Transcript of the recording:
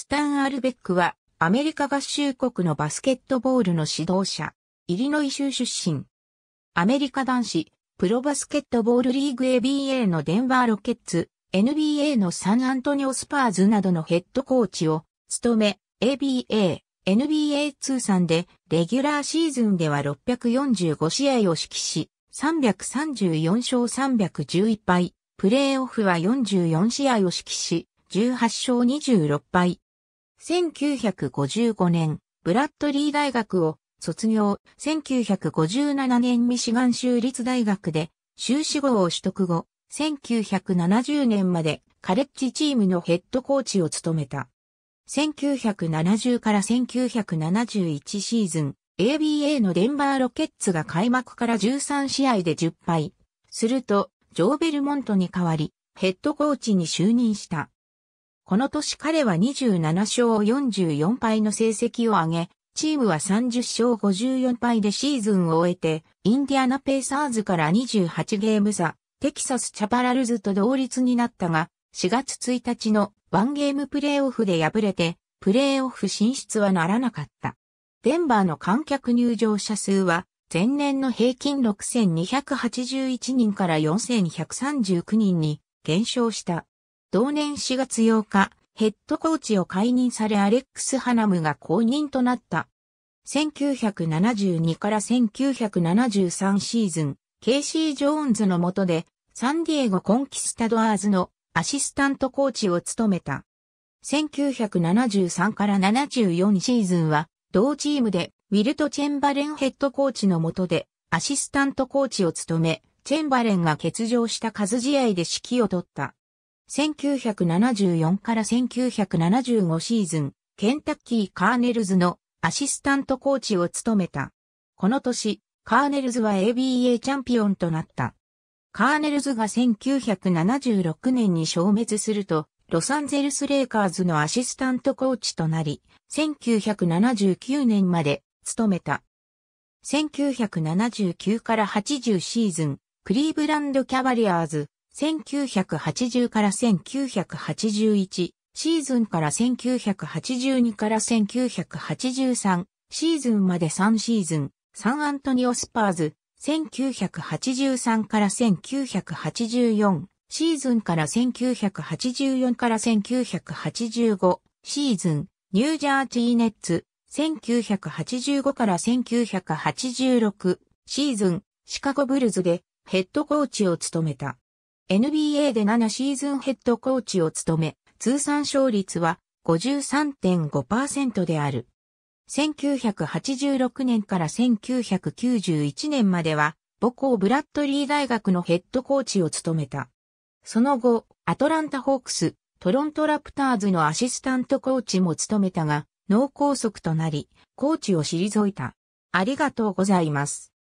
スタン・アルベックは、アメリカ合衆国のバスケットボールの指導者、イリノイ州出身。アメリカ男子、プロバスケットボールリーグ ABA のデンバーロケッツ、NBA のサンアントニオスパーズなどのヘッドコーチを務め、ABA、NBA 通算でレギュラーシーズンでは645試合を指揮し、334勝311敗、プレーオフは44試合を指揮し、18勝26敗、1955年、ブラッドリー大学を卒業、1957年ミシガン州立大学で修士号を取得後、1970年までカレッジチームのヘッドコーチを務めた。1970から1971シーズン、ABA のデンバーロケッツが開幕から13試合で10敗。すると、ジョー・ベルモントに代わり、ヘッドコーチに就任した。この年彼は27勝44敗の成績を上げ、チームは30勝54敗でシーズンを終えて、インディアナペイサーズから28ゲーム差、テキサスチャパラルズと同率になったが、4月1日のワンゲームプレーオフで敗れて、プレーオフ進出はならなかった。デンバーの観客入場者数は、前年の平均6281人から4139人に減少した。同年4月8日、ヘッドコーチを解任されアレックス・ハナムが後任となった。1972から1973シーズン、ケイシー・ジョーンズの下で、サンディエゴ・コンキスタドアーズのアシスタントコーチを務めた。1973から74シーズンは、同チームでウィルト・チェンバレンヘッドコーチの下で、アシスタントコーチを務め、チェンバレンが欠場した数試合で指揮を取った。1974から1975シーズン、ケンタッキー・カーネルズのアシスタントコーチを務めた。この年、カーネルズは ABA チャンピオンとなった。カーネルズが1976年に消滅すると、ロサンゼルスレイカーズのアシスタントコーチとなり、1979年まで務めた。1979から80シーズン、クリーブランドキャバリアーズ、1980から1981シーズンから1982から1983シーズンまで3シーズン、サンアントニオスパーズ、1983から1984シーズンから1984から1985シーズン、ニュージャージーネッツ、1985から1986シーズン、シカゴブルズでヘッドコーチを務めた。NBA で7シーズンヘッドコーチを務め、通算勝率は53.5%である。1986年から1991年までは、母校ブラッドリー大学のヘッドコーチを務めた。その後、アトランタホークス、トロントラプターズのアシスタントコーチも務めたが、脳梗塞となり、コーチを退いた。ありがとうございます。